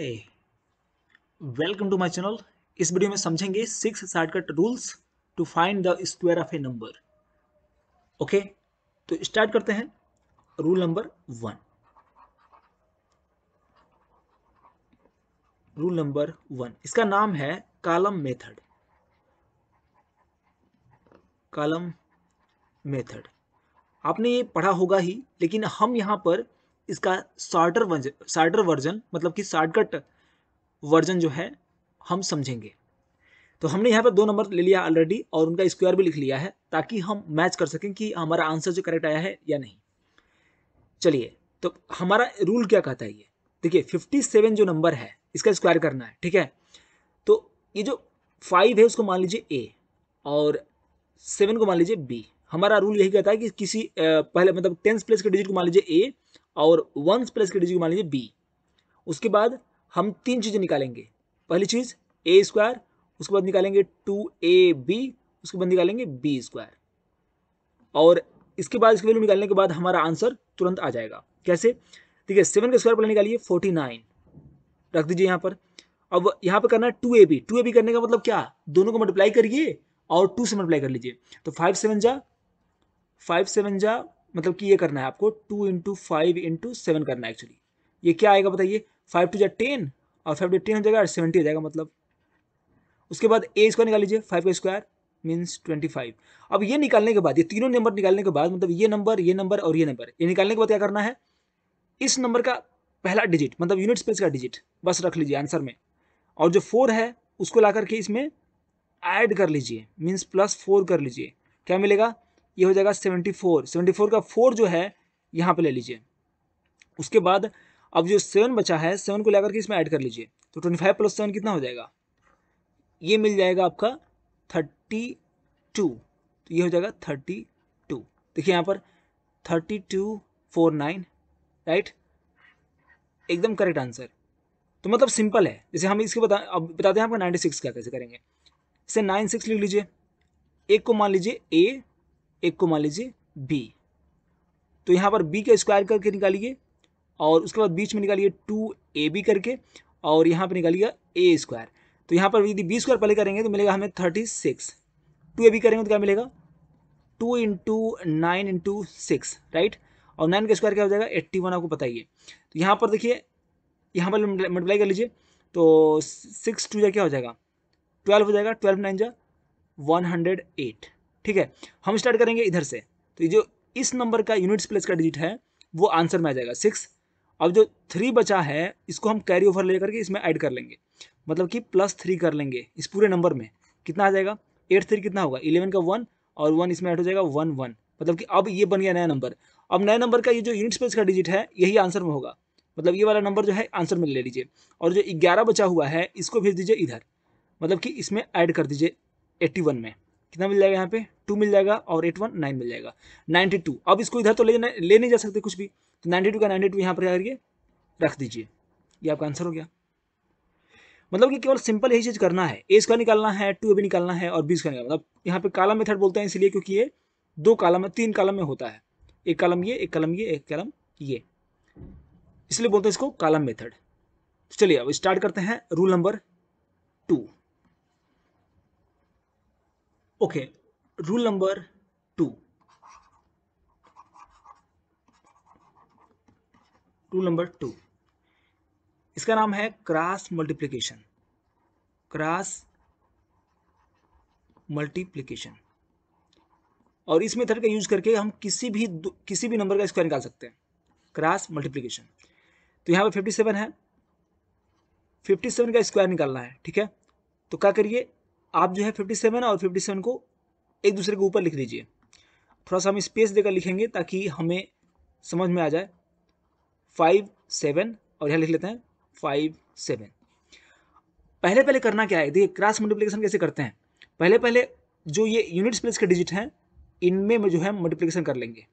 hi welcome to my channel इस video में समझेंगे six shortcut rules to find the square of a number okay तो start करते हैं rule number one rule number one इसका नाम है कालम मेथड कालम मेथड आपने ये पढ़ा होगा ही लेकिन हम यहां पर इसका शार्टर शार्टर वर्जन मतलब कि शार्टकट वर्जन जो है हम समझेंगे तो हमने यहाँ पर दो नंबर ले लिया ऑलरेडी और उनका स्क्वायर भी लिख लिया है ताकि हम मैच कर सकें कि हमारा आंसर जो करेक्ट आया है या नहीं चलिए तो हमारा रूल क्या कहता है ये देखिए फिफ्टी सेवन जो नंबर है इसका स्क्वायर करना है ठीक है तो ये जो फाइव है उसको मान लीजिए ए और सेवन को मान लीजिए बी हमारा रूल यही कहता है कि किसी पहले मतलब टेंथ प्लेस के डिजिट को मान लीजिए ए और वंस प्लस की डिजिट मान लीजिए बी उसके बाद हम तीन चीज़ें निकालेंगे पहली चीज़ ए स्क्वायर उसके बाद निकालेंगे टू ए बी उसके बाद निकालेंगे बी स्क्वायर और इसके बाद इसकी वैल्यू निकालने के बाद हमारा आंसर तुरंत आ जाएगा कैसे देखिए सेवन का स्क्वायर पहले निकालिए फोर्टी नाइन रख दीजिए यहाँ पर अब यहाँ पर करना है two A B two A B करने का मतलब क्या दोनों को मल्टीप्लाई करिए और टू से मल्टीप्लाई कर लीजिए तो फाइव सेवन जा फाइव सेवन जा मतलब कि ये करना है आपको two into five into seven करना है एक्चुअली ये क्या आएगा बताइए फाइव टू जै टेन और फाइव टू टेन हो जाएगा सेवेंटी हो जाएगा मतलब उसके बाद ए स्क्वायर निकाल लीजिए फाइव का स्क्वायर मीन्स ट्वेंटी फाइव अब ये निकालने के बाद ये तीनों नंबर निकालने के बाद मतलब ये नंबर ये नंबर और ये नंबर ये निकालने के बाद क्या करना है इस नंबर का पहला डिजिट मतलब यूनिट स्पेस का डिजिट बस रख लीजिए आंसर में और जो फोर है उसको ला करके इसमें ऐड कर लीजिए मीन्स प्लस फोर कर लीजिए क्या मिलेगा ये हो जाएगा सेवेंटी फोर सेवेंटी फोर का फोर जो है यहाँ पे ले लीजिए उसके बाद अब जो सेवन बचा है सेवन को लेकर के इसमें ऐड कर लीजिए तो ट्वेंटी फाइव प्लस सेवन कितना हो जाएगा ये मिल जाएगा आपका थर्टी टू तो ये हो जाएगा थर्टी टू देखिए यहाँ पर thirty two four nine right एकदम करेक्ट आंसर तो मतलब सिंपल है जैसे हम इसके बता अब बताते हैं आपको नाइन्टी सिक्स क्या कैसे करेंगे इसे नाइन सिक्स लिख लीजिए एक को मान लीजिए ए एक को मान लीजिए बी तो यहाँ पर बी का स्क्वायर करके निकालिए और उसके बाद बीच में निकालिए टू ए बी करके और यहाँ पर निकालिएगा ए स्क्वायर तो यहाँ पर यदि बी स्क्वायर पहले करेंगे तो मिलेगा हमें thirty six two A B करेंगे तो क्या मिलेगा two into nine into six right और नाइन का स्क्वायर क्या हो जाएगा एट्टी वन आपको पता ही है तो यहाँ पर देखिए यहाँ पर मल्टीप्लाई कर लीजिए तो सिक्स टू जा क्या हो जाएगा ट्वेल्व हो जाएगा ट्वेल्व नाइन जा वन हंड्रेड एट ठीक है हम स्टार्ट करेंगे इधर से तो जो इस नंबर का यूनिट्स प्लेस का डिजिट है वो आंसर में आ जाएगा सिक्स अब जो थ्री बचा है इसको हम कैरी ओवर ले करके इसमें ऐड कर लेंगे मतलब कि प्लस थ्री कर लेंगे इस पूरे नंबर में कितना आ जाएगा एट थ्री कितना होगा इलेवन का वन और वन इसमें ऐड हो जाएगा वन वन मतलब कि अब ये बन गया नया नंबर अब नए नंबर का ये जो यूनिट स्पेस का डिजिट है यही आंसर में होगा मतलब ये वाला नंबर जो है आंसर में ले लीजिए और जो ग्यारह बचा हुआ है इसको भेज दीजिए इधर मतलब कि इसमें ऐड कर दीजिए एट्टी वन में कितना मिल जाएगा यहाँ पे टू मिल जाएगा और एट वन नाइन मिल जाएगा नाइन्टी टू अब इसको इधर तो ले ले नहीं जा सकते कुछ भी तो नाइन्टी टू का नाइन्टी टू यहाँ पर करके रख दीजिए ये आपका आंसर हो गया मतलब कि केवल सिंपल यही चीज़ करना है ए स्क्वायर निकालना है टू ए भी निकालना है और बी स्क्वायर निकालना मतलब यहाँ पे कालम मेथड बोलते हैं इसलिए क्योंकि ये दो कालम तीन कालम में होता है एक कालम ये एक कालम ये एक कालम ये इसलिए बोलते हैं इसको कालम मेथड तो चलिए अब स्टार्ट करते हैं rule number two okay rule number two rule number two इसका नाम है क्रॉस मल्टीप्लीकेशन क्रास मल्टीप्लीकेशन और इस मेथड का यूज करके हम किसी भी किसी भी नंबर का स्क्वायर निकाल सकते हैं क्रास मल्टीप्लीकेशन तो यहाँ पे 57 है 57 का स्क्वायर निकालना है ठीक है तो क्या करिए आप जो है फिफ्टी सेवन और फिफ्टी सेवन को एक दूसरे के ऊपर लिख दीजिए थोड़ा सा हम स्पेस देकर लिखेंगे ताकि हमें समझ में आ जाए फाइव सेवन और यहाँ लिख लेते हैं फाइव सेवन पहले पहले करना क्या है देखिए क्रॉस मल्टीप्लिकेशन कैसे करते हैं पहले पहले जो ये यूनिट्स प्लेस के डिजिट हैं इनमें में जो है मल्टीप्लिकेशन कर लेंगे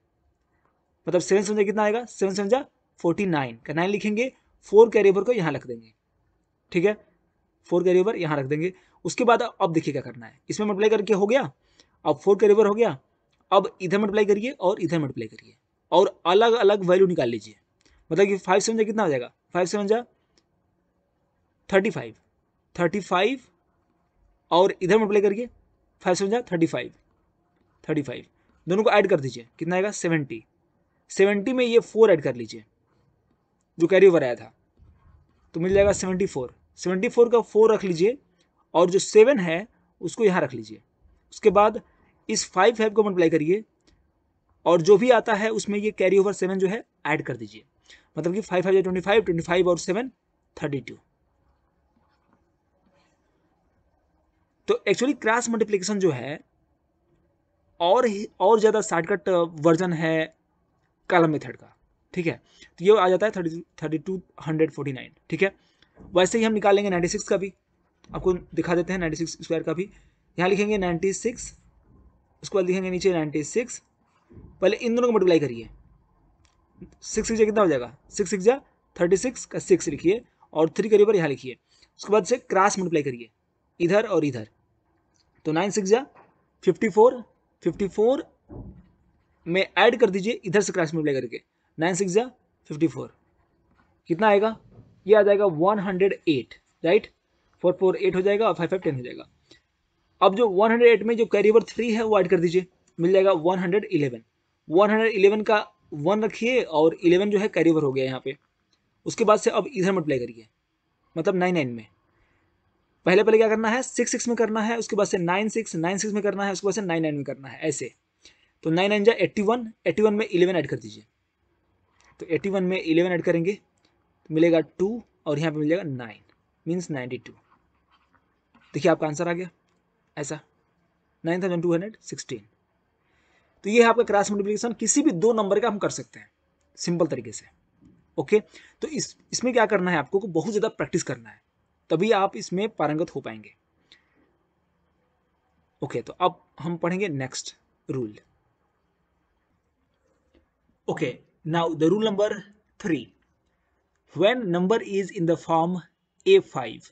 मतलब सेवन समझा कितना आएगा सेवन समझा फोर्टी नाइन का नाइन लिखेंगे फोर ओवर को यहाँ रख देंगे ठीक है फोर ओवर यहाँ रख देंगे उसके बाद अब देखिए क्या करना है इसमें मल्टीप्लाई करके हो गया अब फोर का रिवर हो गया अब इधर मल्टीप्लाई करिए और इधर मल्टीप्लाई करिए और अलग अलग वैल्यू निकाल लीजिए मतलब कि फाइव सेवन जा कितना हो जाएगा फाइव सेवन जा थर्टी फाइव थर्टी फाइव और इधर मल्टीप्लाई करिए फाइव सेवन जा थर्टी फाइव थर्टी फाइव दोनों को ऐड कर दीजिए कितना आएगा सेवेंटी सेवेंटी में ये फोर ऐड कर लीजिए जो कैरी ओवर आया था तो मिल जाएगा सेवेंटी फोर सेवेंटी फोर का फोर रख लीजिए और जो सेवन है उसको यहाँ रख लीजिए उसके बाद इस फाइव फाइव को मल्टीप्लाई करिए और जो भी आता है उसमें ये कैरी ओवर सेवन जो है ऐड कर दीजिए मतलब कि five five twenty five twenty five और सेवन थर्टी टू तो एक्चुअली क्रास मल्टीप्लिकेशन जो है और और ज़्यादा शॉर्टकट वर्जन uh, है कॉलम मेथड का ठीक है तो ये आ जाता है thirty thirty two hundred forty nine ठीक है वैसे ही हम निकालेंगे नाइन्टी सिक्स का भी आपको दिखा देते हैं नाइन्टी सिक्स स्क्वायर का भी यहाँ लिखेंगे नाइन्टी सिक्स उसके बाद लिखेंगे नीचे नाइन्टी सिक्स पहले इन दोनों को मल्टीप्लाई करिए सिक्स सिक्स कितना हो जाएगा सिक्स सिक्स जा थर्टी सिक्स का सिक्स लिखिए और थ्री करिए यहाँ लिखिए उसके बाद से क्रास मल्टीप्लाई करिए इधर और इधर तो नाइन सिक्स जा फिफ्टी फोर फिफ्टी फोर में ऐड कर दीजिए इधर से क्रास मल्टीप्लाई करके नाइन सिक्स जा फिफ्टी फोर कितना आएगा ये आ जाएगा one hundred eight right four four eight हो जाएगा और फाइव फाइव टेन हो जाएगा अब जो वन हंड्रेड एट में जो कैरी ओवर थ्री है वो ऐड कर दीजिए मिल जाएगा one one hundred hundred eleven का वन रखिए और इलेवन जो है कैरी ओवर हो गया यहाँ पे उसके बाद से अब इधर मल्टीप्लाई करिए मतलब नाइन नाइन में पहले पहले क्या करना है सिक्स सिक्स में करना है उसके बाद से नाइन सिक्स नाइन सिक्स में करना है उसके बाद से नाइन नाइन में करना है ऐसे तो नाइन नाइन जा एट्टी वन एट्टी वन में इलेवन ऐड कर दीजिए तो एट्टी वन में इलेवन ऐड करेंगे तो मिलेगा टू और यहाँ पे मिल जाएगा नाइन मीन्स नाइन्टी टू देखिए आपका आंसर आ गया ऐसा nine thousand two hundred sixteen तो ये है आपका क्रॉस मल्टीप्लीकेशन किसी भी दो नंबर का हम कर सकते हैं सिंपल तरीके से ओके तो इस इसमें क्या करना है आपको बहुत ज़्यादा प्रैक्टिस करना है तभी आप इसमें पारंगत हो पाएंगे ओके तो अब हम पढ़ेंगे next rule now the rule number three when number is in the form A five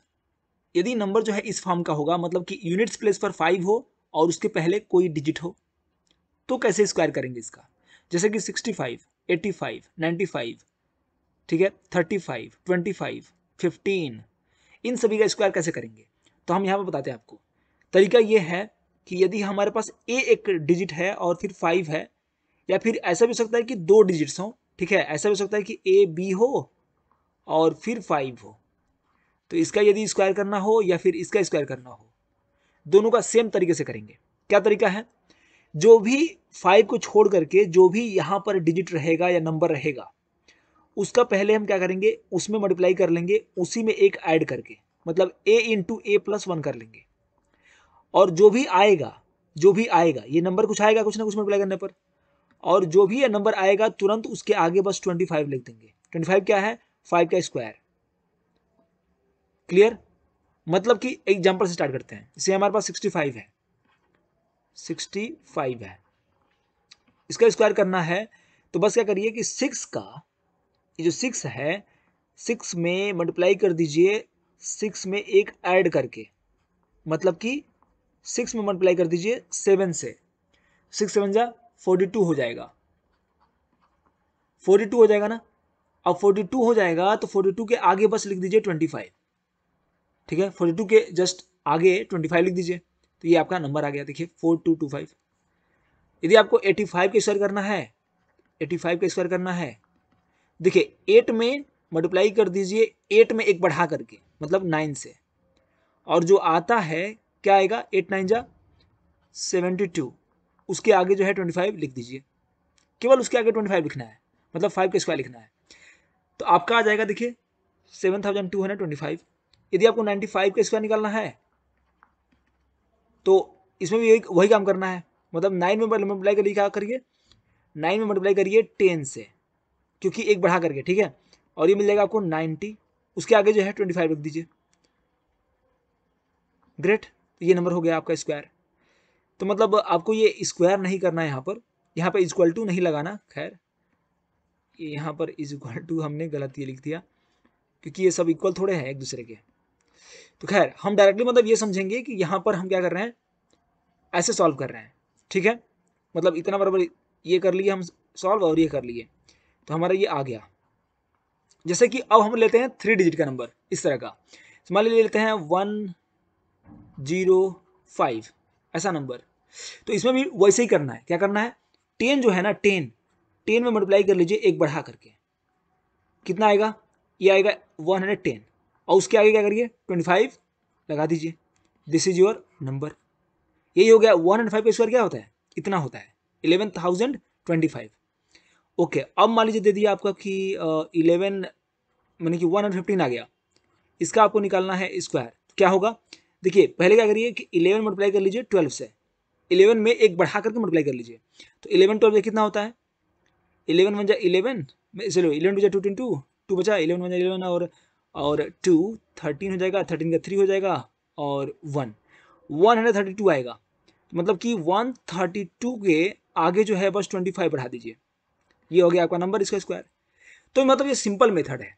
यदि नंबर जो है इस फॉर्म का होगा मतलब कि यूनिट्स प्लेस पर फाइव हो और उसके पहले कोई डिजिट हो तो कैसे स्क्वायर करेंगे इसका जैसे कि sixty five eighty five ninety five ठीक है thirty five twenty five fifteen इन सभी का स्क्वायर कैसे करेंगे तो हम यहाँ पर बताते हैं आपको तरीका ये है कि यदि हमारे पास ए एक डिजिट है और फिर फाइव है या फिर ऐसा भी हो सकता है कि दो डिजिट्स हों ठीक है ऐसा भी हो सकता है कि ए बी हो और फिर फाइव हो तो इसका यदि स्क्वायर करना हो या फिर इसका स्क्वायर करना हो दोनों का सेम तरीके से करेंगे क्या तरीका है जो भी फाइव को छोड़ करके जो भी यहाँ पर डिजिट रहेगा या नंबर रहेगा उसका पहले हम क्या करेंगे उसमें मल्टीप्लाई कर लेंगे उसी में एक ऐड करके मतलब A into A plus one कर लेंगे और जो भी आएगा जो भी आएगा ये नंबर कुछ आएगा कुछ ना कुछ मल्टीप्लाई करने पर और जो भी ये नंबर आएगा तुरंत उसके आगे बस ट्वेंटी फाइव लिख देंगे ट्वेंटी फाइव क्या है फाइव का स्क्वायर क्लियर मतलब कि एग्जाम्पल से स्टार्ट करते हैं इसे हमारे पास सिक्सटी फाइव है सिक्सटी फाइव है इसका स्क्वायर करना है तो बस क्या करिए कि सिक्स का ये जो सिक्स है सिक्स में मल्टीप्लाई कर दीजिए सिक्स में एक ऐड करके मतलब कि सिक्स में मल्टीप्लाई कर दीजिए सेवन से सिक्स सेवन जा फोर्टी टू हो जाएगा फोर्टी टू हो जाएगा ना अब फोर्टी टू हो जाएगा तो फोर्टी टू के आगे बस लिख दीजिए ट्वेंटी फाइव ठीक है फोर्टी टू के जस्ट आगे ट्वेंटी फाइव लिख दीजिए तो ये आपका नंबर आ गया देखिए फोर टू टू फाइव यदि आपको एटी फाइव का स्क्वायर करना है एटी फाइव का स्क्वायर करना है देखिए एट में मल्टीप्लाई कर दीजिए एट में एक बढ़ा करके मतलब नाइन से और जो आता है क्या आएगा एट नाइन जा सेवेंटी टू उसके आगे जो है ट्वेंटी फाइव लिख दीजिए केवल उसके आगे ट्वेंटी फाइव लिखना है मतलब फाइव का स्क्वायर लिखना है तो आपका आ जाएगा देखिए seven thousand two hundred twenty five यदि आपको 95 का स्क्वायर निकालना है तो इसमें भी वही काम करना है मतलब नाइन में मल्टीप्लाई करिए क्या करिए नाइन में मल्टीप्लाई करिए टेन से क्योंकि एक बढ़ा करके ठीक है और ये मिल जाएगा आपको नाइन्टी उसके आगे जो है ट्वेंटी फाइव रख दीजिए ग्रेट ये नंबर हो गया आपका स्क्वायर तो मतलब आपको ये स्क्वायर नहीं करना है यहाँ पर यहाँ पर इजक्वल टू नहीं लगाना खैर यहाँ पर इजक्वल इक्वल टू हमने गलत ये लिख दिया क्योंकि ये सब इक्वल थोड़े हैं एक दूसरे के तो खैर हम डायरेक्टली मतलब ये समझेंगे कि यहाँ पर हम क्या कर रहे हैं ऐसे सॉल्व कर रहे हैं ठीक है मतलब इतना बराबर ये कर लिए हम सॉल्व और ये कर लिए तो हमारा ये आ गया जैसे कि अब हम लेते हैं थ्री डिजिट का नंबर इस तरह का तो मान ले लेते हैं वन जीरो फाइव ऐसा नंबर तो इसमें भी वैसे ही करना है क्या करना है टेन जो है ना टेन टेन में मल्टीप्लाई कर लीजिए एक बढ़ा करके कितना आएगा ये आएगा वन हंड्रेड टेन और उसके आगे क्या करिए ट्वेंटी फाइव लगा दीजिए दिस इज योर नंबर यही हो गया वन एंड फाइव का स्क्वायर क्या होता है इतना होता है eleven thousand twenty five okay अब मान लीजिए दे दिया आपका कि इलेवन मैंने कि वन हंड्रेड फिफ्टीन आ गया इसका आपको निकालना है स्क्वायर तो क्या होगा देखिए पहले क्या करिए कि इलेवन मल्टीप्लाई कर लीजिए ट्वेल्व से इलेवन में एक बढ़ा करके मल्टीप्लाई कर लीजिए तो इलेवन ट्वेल्व कितना होता है इलेवन वन जाए इलेवन चलो इलेवन टू जाए टू टू टू बचा इलेवन वन जाए इलेवन और और टू थर्टीन हो जाएगा थर्टीन का थ्री हो जाएगा और one one hundred thirty two आएगा तो मतलब कि वन थर्टी टू के आगे जो है बस ट्वेंटी फाइव बढ़ा दीजिए ये हो गया आपका नंबर इसका स्क्वायर तो मतलब ये सिंपल मेथड है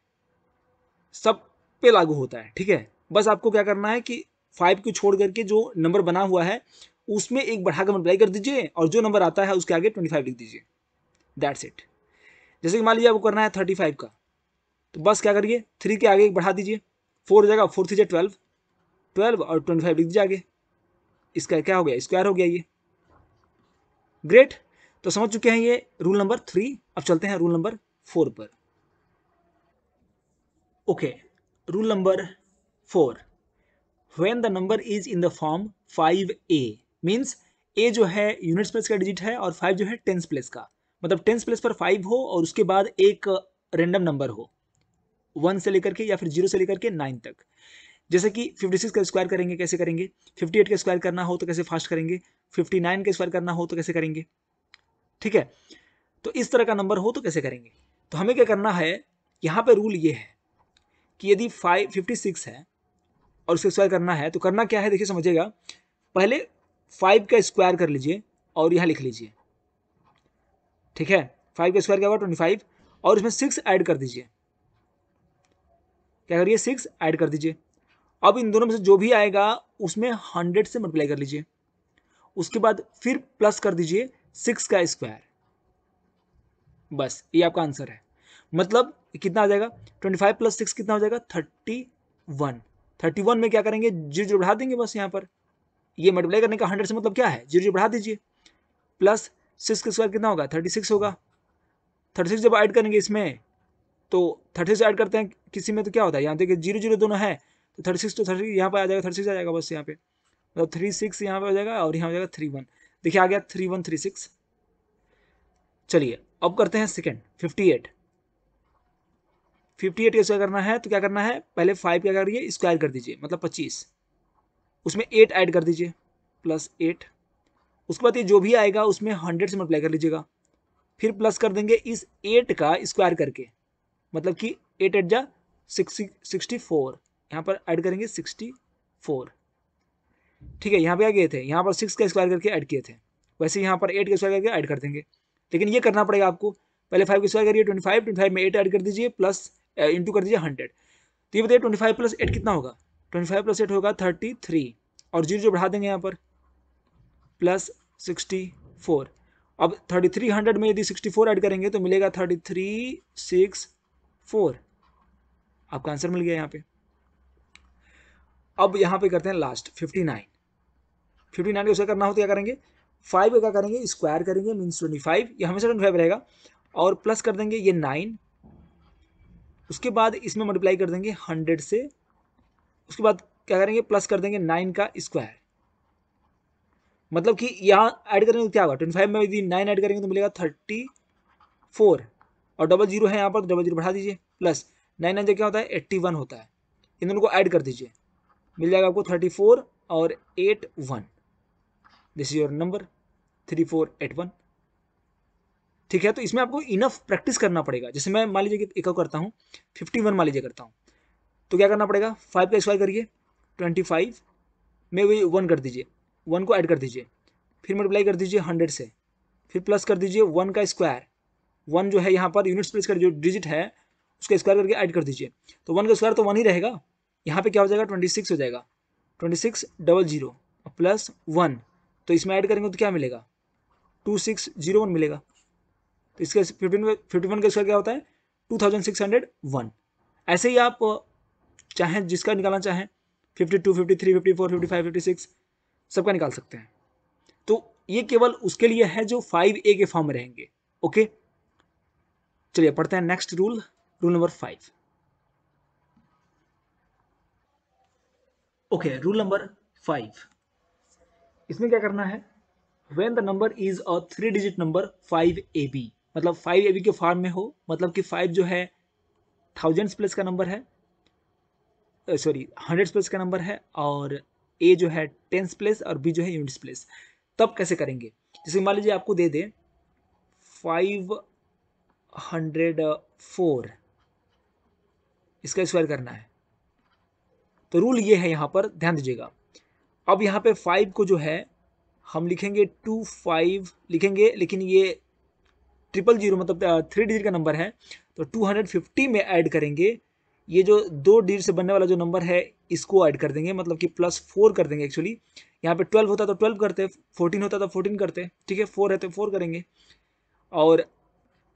सब पे लागू होता है ठीक है बस आपको क्या करना है कि फाइव को छोड़ करके जो नंबर बना हुआ है उसमें एक बढ़ाकर मल्टीप्लाई कर दीजिए और जो नंबर आता है उसके आगे ट्वेंटी फाइव लिख दीजिए दैट्स इट जैसे कि मान लीजिए आपको करना है थर्टी फाइव का तो बस क्या करिए थ्री के आगे बढ़ा दीजिए फोर हो जाएगा फोर थ्री ट्वेल्व ट्वेल्व और ट्वेंटी फाइव लिख दीजिए आगे इसका क्या हो गया स्क्वायर हो गया ये ग्रेट तो समझ चुके हैं ये रूल नंबर थ्री अब चलते हैं रूल नंबर फोर पर okay rule number four when the number is in the form five A means A जो है यूनिट्स प्लेस का डिजिट है और फाइव जो है टेंस प्लेस का मतलब टेंस प्लेस पर फाइव हो और उसके बाद एक रेंडम नंबर हो वन से लेकर के या फिर जीरो से लेकर के नाइन तक जैसे कि 56 का स्क्वायर करेंगे कैसे करेंगे 58 का स्क्वायर करना हो तो कैसे फास्ट करेंगे 59 का स्क्वायर करना हो तो कैसे करेंगे ठीक है तो इस तरह का नंबर हो तो कैसे करेंगे तो हमें क्या करना है यहाँ पर रूल ये है कि यदि फाइव फिफ्टी सिक्स है और उसका स्क्वायर करना है तो करना क्या है देखिए समझिएगा पहले फाइव का स्क्वायर कर लीजिए और यहाँ लिख लीजिए ठीक है फाइव का स्क्वायर क्या हुआ ट्वेंटी फाइव और इसमें सिक्स ऐड कर दीजिए क्या करिए सिक्स ऐड कर दीजिए अब इन दोनों में से जो भी आएगा उसमें हंड्रेड से मल्टीप्लाई कर लीजिए उसके बाद फिर प्लस कर दीजिए सिक्स का स्क्वायर बस ये आपका आंसर है मतलब कितना आ जाएगा ट्वेंटी फाइव प्लस सिक्स कितना हो जाएगा थर्टी वन थर्टी वन में क्या करेंगे जीरो जीरो बढ़ा देंगे बस यहाँ पर ये मल्टीप्लाई करने का हंड्रेड से मतलब क्या है जीरो जीरो बढ़ा दीजिए प्लस सिक्स का स्क्वायर कितना होगा थर्टी सिक्स होगा थर्टी सिक्स जब ऐड करेंगे इसमें तो थर्टी से ऐड करते हैं किसी में तो क्या होता है यहाँ देखिए जीरो जीरो दोनों है तो थर्टी सिक्स टू थर्टी यहाँ पर आ जाएगा थर्टी सिक्स आ जाएगा बस यहाँ पे मतलब थ्री सिक्स यहाँ पर हो जाएगा और यहाँ हो जाएगा थ्री वन देखिए आ गया थ्री वन थ्री सिक्स चलिए अब करते हैं second fifty eight fifty eight कैसे करना है तो क्या करना है पहले फाइव क्या करिए स्क्वायर कर दीजिए मतलब पच्चीस उसमें एट ऐड कर दीजिए प्लस एट उसके बाद ये जो भी आएगा उसमें हंड्रेड से मल्टीप्लाई कर लीजिएगा फिर प्लस कर देंगे इस एट का स्क्वायर करके मतलब कि एट एट जा सिक्सटी सिक्सटी फोर यहाँ पर ऐड करेंगे सिक्सटी फोर ठीक है यहाँ पे आ किए थे यहाँ पर सिक्स का स्क्वायर करके ऐड किए थे वैसे यहाँ पर एट का स्क्वायर करके ऐड कर देंगे लेकिन ये करना पड़ेगा आपको पहले फाइव का स्क्वायर करिए ट्वेंटी फाइव ट्वेंटी फाइव में एट ऐड कर दीजिए प्लस इंटू कर दीजिए हंड्रेड तो ये बताइए ट्वेंटी फाइव प्लस एट कितना होगा ट्वेंटी फाइव प्लस एट होगा थर्टी थ्री और जीरो जो बढ़ा देंगे यहाँ पर प्लस सिक्सटी फोर अब थर्टी थ्री हंड्रेड में यदि सिक्सटी फोर ऐड करेंगे तो मिलेगा थर्टी थ्री सिक्स फोर आपका आंसर मिल गया यहाँ पे अब यहाँ पे करते हैं last fifty nine fifty nine का करना हो तो क्या करेंगे फाइव का क्या करेंगे स्क्वायर करेंगे मीन्स ट्वेंटी फाइव ये हमेशा ट्वेंटी फाइव रहेगा और प्लस कर देंगे ये नाइन उसके बाद इसमें मल्टीप्लाई कर देंगे हंड्रेड से उसके बाद क्या करेंगे प्लस कर देंगे नाइन का स्क्वायर मतलब कि यहाँ ऐड करेंगे तो क्या होगा ट्वेंटी फाइव में यदि नाइन ऐड करेंगे तो मिलेगा थर्टी फोर और डबल जीरो है यहाँ पर तो डबल जीरो बढ़ा दीजिए प्लस नाइन नाइन क्या होता है एट्टी वन होता है इन दोनों को ऐड कर दीजिए मिल जाएगा आपको थर्टी फोर और eight one this is your number three four eight one ठीक है तो इसमें आपको इनफ प्रैक्टिस करना पड़ेगा जैसे मैं मान लीजिए कि एक करता हूँ फिफ्टी वन मान लीजिए करता हूँ तो क्या करना पड़ेगा फाइव का स्क्वायर करिए ट्वेंटी फाइव में वही वन कर दीजिए वन को ऐड कर दीजिए फिर मल्टीप्लाई कर दीजिए हंड्रेड से फिर प्लस कर दीजिए वन का स्क्वायर वन जो है यहाँ पर यूनिट स्पेस का जो डिजिट है उसका स्क्वायर करके ऐड कर दीजिए तो वन का स्क्वायर तो वन ही रहेगा यहाँ पे क्या हो जाएगा ट्वेंटी सिक्स हो जाएगा twenty six double zero plus one तो इसमें ऐड करेंगे तो क्या मिलेगा टू सिक्स जीरो वन मिलेगा तो इसका फिफ्टीन फिफ्टी वन का स्क्वायर क्या होता है two thousand six hundred one ऐसे ही आप चाहें जिसका निकालना चाहें fifty two fifty three fifty four fifty five fifty six सबका निकाल सकते हैं तो ये केवल उसके लिए है जो फाइव ए के फॉर्म में रहेंगे ओके चलिए पढ़ते हैं next rule rule number five okay rule number five इसमें क्या करना है when the number is a three digit number five A B मतलब फाइव ए बी के फॉर्म में हो मतलब कि फाइव जो है थाउजेंड्स प्लस का नंबर है सॉरी हंड्रेड्स प्लस का नंबर है और ए जो है टेंस प्लेस और बी जो है यूनिट्स प्लेस तब कैसे करेंगे जैसे मान लीजिए आपको दे दे फाइव हंड्रेड फोर इसका स्क्वायर करना है तो रूल ये है यहाँ पर ध्यान दीजिएगा अब यहाँ पे फाइव को जो है हम लिखेंगे टू फाइव लिखेंगे लेकिन ये ट्रिपल जीरो मतलब थ्री डिजिट का नंबर है तो टू हंड्रेड फिफ्टी में ऐड करेंगे ये जो दो डिजिट से बनने वाला जो नंबर है इसको ऐड कर देंगे मतलब कि प्लस फोर कर देंगे एक्चुअली यहाँ पे ट्वेल्व होता तो ट्वेल्व करते फोर्टीन होता तो फोर्टीन करते ठीक है फोर है तो फोर करेंगे और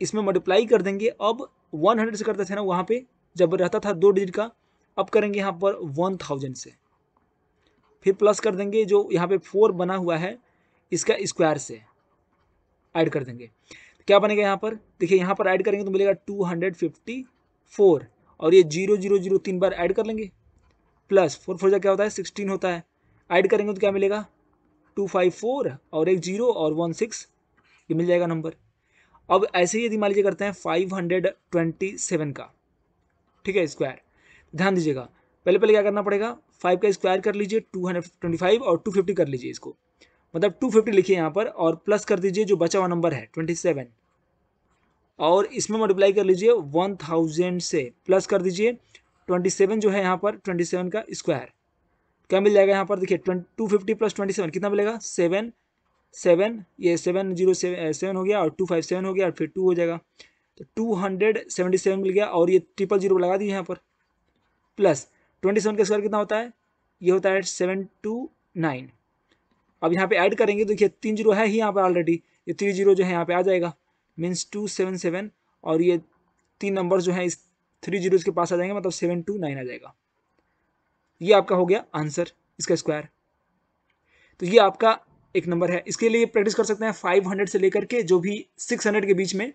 इसमें मल्टीप्लाई कर देंगे अब वन हंड्रेड से करते थे ना वहाँ पे जब रहता था दो डिजिट का अब करेंगे यहाँ पर वन थाउजेंड से फिर प्लस कर देंगे जो यहाँ पे फोर बना हुआ है इसका स्क्वायर से ऐड कर देंगे क्या बनेगा यहाँ पर देखिए यहाँ पर ऐड करेंगे तो मिलेगा टू हंड्रेड फिफ्टी फोर और ये जीरो जीरो जीरो तीन बार ऐड कर लेंगे प्लस फोर फोर क्या होता है सिक्सटीन होता है ऐड करेंगे तो क्या मिलेगा टू फाइव फोर और एक जीरो और वन सिक्स ये मिल जाएगा नंबर अब ऐसे ही यदि मान लीजिए करते हैं फाइव हंड्रेड ट्वेंटी सेवन का ठीक है स्क्वायर ध्यान दीजिएगा पहले पहले क्या करना पड़ेगा फाइव का स्क्वायर कर लीजिए टू हंड्रेड ट्वेंटी फाइव और टू फिफ्टी कर लीजिए इसको मतलब टू फिफ्टी लिखिए यहाँ पर और प्लस कर दीजिए जो बचा हुआ नंबर है ट्वेंटी सेवन और इसमें मल्टीप्लाई कर लीजिए वन थाउजेंड से प्लस कर दीजिए ट्वेंटी सेवन जो है यहाँ पर ट्वेंटी सेवन का स्क्वायर क्या मिल जाएगा यहाँ पर देखिए two fifty plus twenty seven कितना मिलेगा सेवन सेवन ये सेवन जीरो सेवन हो गया और टू फाइव सेवन हो गया और फिर टू हो जाएगा तो टू हंड्रेड सेवेंटी सेवन मिल गया और ये ट्रिपल जीरो लगा दिए यहाँ पर प्लस ट्वेंटी सेवन का स्क्वायर कितना होता है ये होता है सेवन टू नाइन अब यहाँ पे ऐड करेंगे तो देखिए तीन जीरो है ही यहाँ पर ऑलरेडी ये थ्री जीरो जो है यहाँ पर आ जाएगा मीन्स टू सेवन सेवन और ये तीन नंबर जो है इस थ्री जीरो के पास आ जाएंगे मतलब सेवन टू नाइन आ जाएगा ये आपका हो गया आंसर इसका स्क्वायर तो ये आपका एक नंबर है इसके लिए प्रैक्टिस कर सकते हैं 500 से लेकर के जो भी 600 के बीच में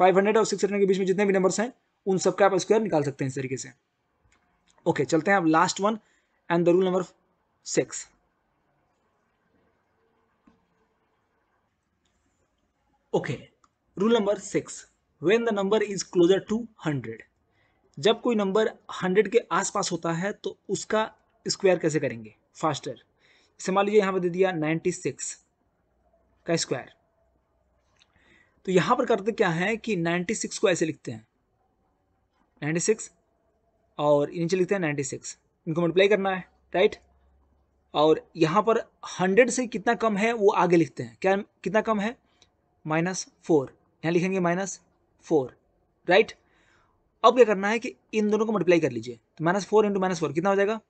500 और 600 के बीच में जितने भी नंबर्स हैं उन सबका आप स्क्वायर निकाल सकते हैं इस तरीके से ओके चलते हैं अब last one and the rule number six okay rule number six when the number is closer to hundred जब कोई नंबर हंड्रेड के आसपास होता है तो उसका स्क्वायर कैसे करेंगे फास्टर इसे मान लीजिए यहाँ पर दे दिया नाइन्टी सिक्स का स्क्वायर तो यहाँ पर करते क्या है कि नाइन्टी सिक्स को ऐसे लिखते हैं नाइन्टी सिक्स और नीचे लिखते हैं नाइन्टी सिक्स इनको मल्टीप्लाई करना है राइट और यहाँ पर हंड्रेड से कितना कम है वो आगे लिखते हैं क्या कितना कम है माइनस फोर यहाँ लिखेंगे माइनस फोर राइट अब क्या करना है कि इन दोनों को मल्टीप्लाई कर लीजिए तो minus four into minus four कितना हो जाएगा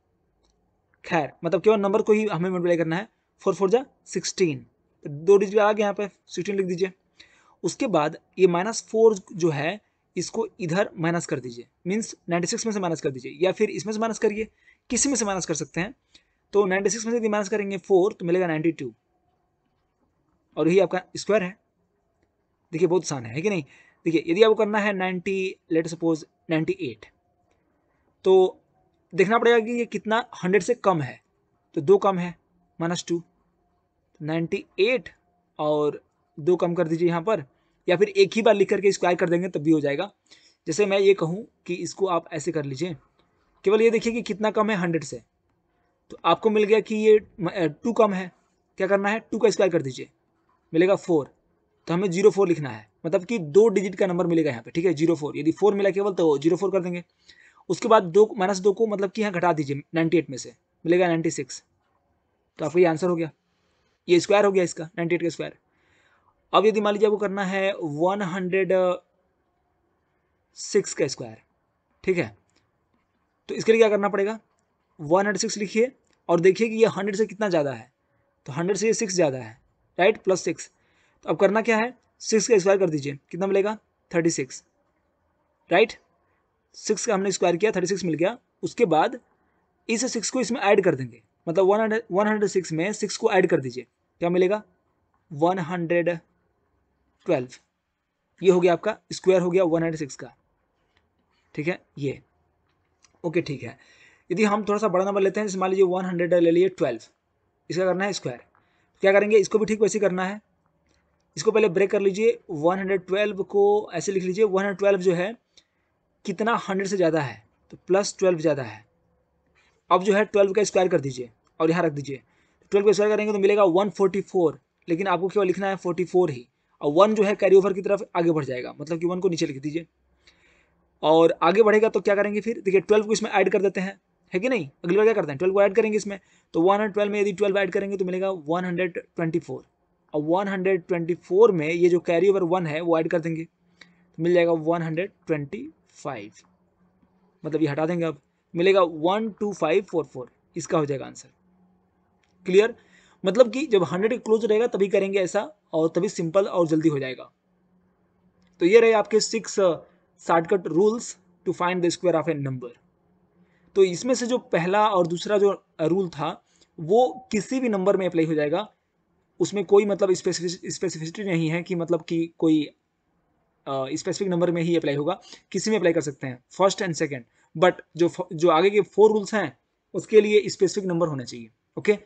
खैर मतलब केवल नंबर को ही हमें मल्टीप्लाई करना है फोर फोर जा सिक्सटीन तो दो डिजिट आ गया यहाँ पे सिक्सटीन लिख दीजिए उसके बाद ये माइनस फोर जो है इसको इधर माइनस कर दीजिए मीन्स नाइन्टी सिक्स में से माइनस कर दीजिए या फिर इसमें से माइनस करिए किसी में से माइनस कर सकते हैं तो नाइन्टी सिक्स में से यदि माइनस करेंगे फोर तो मिलेगा नाइन्टी टू और यही आपका स्क्वायर है देखिए बहुत आसान है, है कि नहीं देखिए यदि आपको करना है ninety let suppose ninety eight तो देखना पड़ेगा कि ये कितना हंड्रेड से कम है तो दो कम है माइनस टू नाइन्टी एट और दो कम कर दीजिए यहाँ पर या फिर एक ही बार लिख करके स्क्वायर कर देंगे तब भी हो जाएगा जैसे मैं ये कहूँ कि इसको आप ऐसे कर लीजिए केवल ये देखिए कि कितना कम है हंड्रेड से तो आपको मिल गया कि ये टू कम है क्या करना है टू का स्क्वायर कर दीजिए मिलेगा फोर तो हमें जीरो फोर लिखना है मतलब कि दो डिजिट का नंबर मिलेगा यहाँ पे ठीक है जीरो फोर यदि फोर मिला केवल तो जीरो फोर कर देंगे उसके बाद दो माइनस दो को मतलब कि यहाँ घटा दीजिए नाइन्टी एट में से मिलेगा नाइन्टी सिक्स तो आपका ये आंसर हो गया ये स्क्वायर हो गया इसका नाइन्टी एट का स्क्वायर अब यदि मान लीजिए आपको करना है वन हंड्रेड सिक्स का स्क्वायर ठीक है तो इसके लिए क्या करना पड़ेगा वन हंड्रेड सिक्स लिखिए और देखिए कि ये हंड्रेड से कितना ज़्यादा है तो हंड्रेड से ये सिक्स ज़्यादा है राइट प्लस सिक्स तो अब करना क्या है सिक्स का स्क्वायर कर दीजिए कितना मिलेगा थर्टी सिक्स राइट सिक्स का हमने स्क्वायर किया थर्टी सिक्स मिल गया उसके बाद इस सिक्स को इसमें ऐड कर देंगे मतलब one hundred one hundred six में सिक्स को ऐड कर दीजिए क्या मिलेगा वन हंड्रेड ट्वेल्व ये हो गया आपका स्क्वायर हो गया वन हंड्रेड सिक्स का ठीक है ये ओके ठीक है यदि हम थोड़ा सा बड़ा नंबर लेते हैं जैसे मान लीजिए वन हंड्रेड ले लिए ट्वेल्व इसका करना है स्क्वायर क्या करेंगे इसको भी ठीक वैसे करना है इसको पहले ब्रेक कर लीजिए वन हंड्रेड ट्वेल्व को ऐसे लिख लीजिए वन हंड्रेड ट्वेल्व जो है कितना हंड्रेड से ज़्यादा है तो प्लस ट्वेल्व ज़्यादा है अब जो है ट्वेल्व का स्क्वायर कर दीजिए और यहाँ रख दीजिए ट्वेल्व का स्क्वायर करेंगे तो मिलेगा वन फोर्टी फोर लेकिन आपको केवल लिखना है फोर्टी फोर ही और वन जो है कैरी ओवर की तरफ आगे बढ़ जाएगा मतलब कि वन को नीचे लिख दीजिए और आगे बढ़ेगा तो क्या करेंगे फिर देखिए ट्वेल्व को इसमें ऐड कर देते हैं है कि नहीं अगली बार क्या करते हैं ट्वेल्व को ऐड करेंगे इसमें तो वन हंड्रेड ट्वेल्व में यदि ट्वेल्व ऐड करेंगे तो मिलेगा वन हंड्रेड ट्वेंटी फोर और वन हंड्रेड ट्वेंटी फोर में ये जो कैरी ओवर वन है वो ऐड कर देंगे तो मिल जाएगा वन हंड्रेड ट्वेंटी फाइव मतलब ये हटा देंगे अब मिलेगा one two five four four इसका हो जाएगा आंसर क्लियर मतलब कि जब हंड्रेड के क्लोज रहेगा तभी करेंगे ऐसा और तभी सिंपल और जल्दी हो जाएगा तो ये रहे आपके six shortcut rules to find the square of a number तो इसमें से जो पहला और दूसरा जो रूल uh, था वो किसी भी नंबर में अप्लाई हो जाएगा उसमें कोई मतलब स्पेसिफिसिटी नहीं है कि मतलब कि कोई स्पेसिफिक नंबर में ही अप्लाई होगा किसी में अप्लाई कर सकते हैं फर्स्ट एंड सेकेंड बट जो जो आगे के फोर रूल्स हैं उसके लिए स्पेसिफिक नंबर होना चाहिए ओके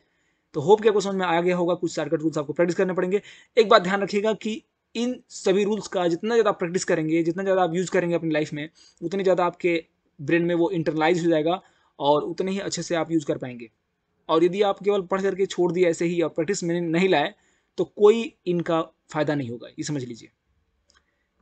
तो होप कि आपको समझ में आ गया होगा कुछ शॉर्टकट रूल्स आपको प्रैक्टिस करने पड़ेंगे एक बात ध्यान रखिएगा कि इन सभी रूल्स का जितना ज़्यादा आप प्रैक्टिस करेंगे जितना ज़्यादा आप यूज़ करेंगे अपनी लाइफ में उतने ज़्यादा आपके ब्रेन में वो इंटरलाइज हो जाएगा और उतने ही अच्छे से आप यूज़ कर पाएंगे और यदि आप केवल पढ़ करके छोड़ दिए ऐसे ही और प्रैक्टिस में नहीं लाए तो कोई इनका फ़ायदा नहीं होगा ये समझ लीजिए